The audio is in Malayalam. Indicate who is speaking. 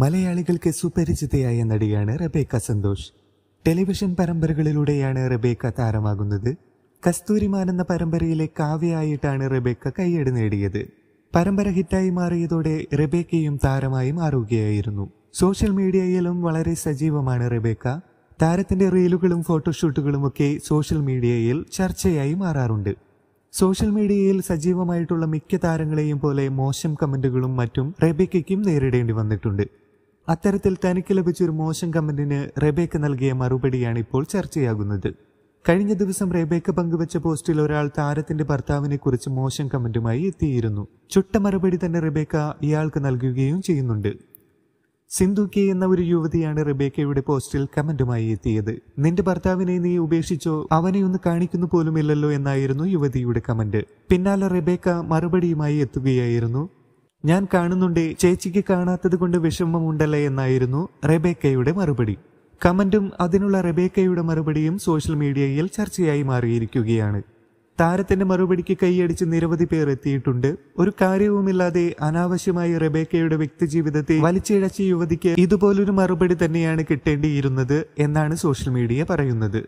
Speaker 1: മലയാളികൾക്ക് സുപരിചിതയായ നടിയാണ് റബേക്ക സന്തോഷ് ടെലിവിഷൻ പരമ്പരകളിലൂടെയാണ് റബേക്ക താരമാകുന്നത് കസ്തൂരിമാൻ എന്ന പരമ്പരയിലെ കാവ്യയായിട്ടാണ് റബേക്ക കൈയ്യടി നേടിയത് പരമ്പര ഹിറ്റായി മാറിയതോടെ റബേക്കയും താരമായി മാറുകയായിരുന്നു സോഷ്യൽ മീഡിയയിലും വളരെ സജീവമാണ് റബേക്ക താരത്തിന്റെ റീലുകളും ഫോട്ടോഷൂട്ടുകളും ഒക്കെ സോഷ്യൽ മീഡിയയിൽ ചർച്ചയായി മാറാറുണ്ട് സോഷ്യൽ മീഡിയയിൽ സജീവമായിട്ടുള്ള മിക്ക താരങ്ങളെയും പോലെ മോശം കമന്റുകളും മറ്റും റബേക്കയ്ക്കും നേരിടേണ്ടി വന്നിട്ടുണ്ട് അത്തരത്തിൽ തനിക്ക് ലഭിച്ച ഒരു മോശം കമന്റിന് റെബേക്ക് നൽകിയ മറുപടിയാണ് ഇപ്പോൾ ചർച്ചയാകുന്നത് കഴിഞ്ഞ ദിവസം റെബേക്ക് പങ്കുവച്ച പോസ്റ്റിൽ ഒരാൾ താരത്തിന്റെ ഭർത്താവിനെ കുറിച്ച് മോശം കമന്റുമായി എത്തിയിരുന്നു ചുട്ട മറുപടി തന്നെ റെബേക്ക ഇയാൾക്ക് നൽകുകയും ചെയ്യുന്നുണ്ട് സിന്ധു കെ എന്ന ഒരു യുവതിയാണ് റിബേക്കയുടെ പോസ്റ്റിൽ കമന്റുമായി എത്തിയത് നിന്റെ ഭർത്താവിനെ നീ ഉപേക്ഷിച്ചോ അവനെ ഒന്ന് കാണിക്കുന്നു പോലുമില്ലല്ലോ എന്നായിരുന്നു യുവതിയുടെ കമന്റ് പിന്നാലെ റിബേക്ക മറുപടിയുമായി എത്തുകയായിരുന്നു ഞാൻ കാണുന്നുണ്ടേ ചേച്ചിക്ക് കാണാത്തത് കൊണ്ട് വിഷമമുണ്ടല്ലേ എന്നായിരുന്നു റെബേക്കയുടെ മറുപടി കമന്റും അതിനുള്ള റെബേക്കയുടെ മറുപടിയും സോഷ്യൽ മീഡിയയിൽ ചർച്ചയായി മാറിയിരിക്കുകയാണ് താരത്തിന്റെ മറുപടിക്ക് കൈയടിച്ച് നിരവധി പേർ എത്തിയിട്ടുണ്ട് ഒരു കാര്യവുമില്ലാതെ അനാവശ്യമായി റെബേക്കയുടെ വ്യക്തിജീവിതത്തെ വലിച്ചിഴച്ച യുവതിക്ക് ഇതുപോലൊരു മറുപടി തന്നെയാണ് കിട്ടേണ്ടിയിരുന്നത് എന്നാണ് സോഷ്യൽ മീഡിയ പറയുന്നത്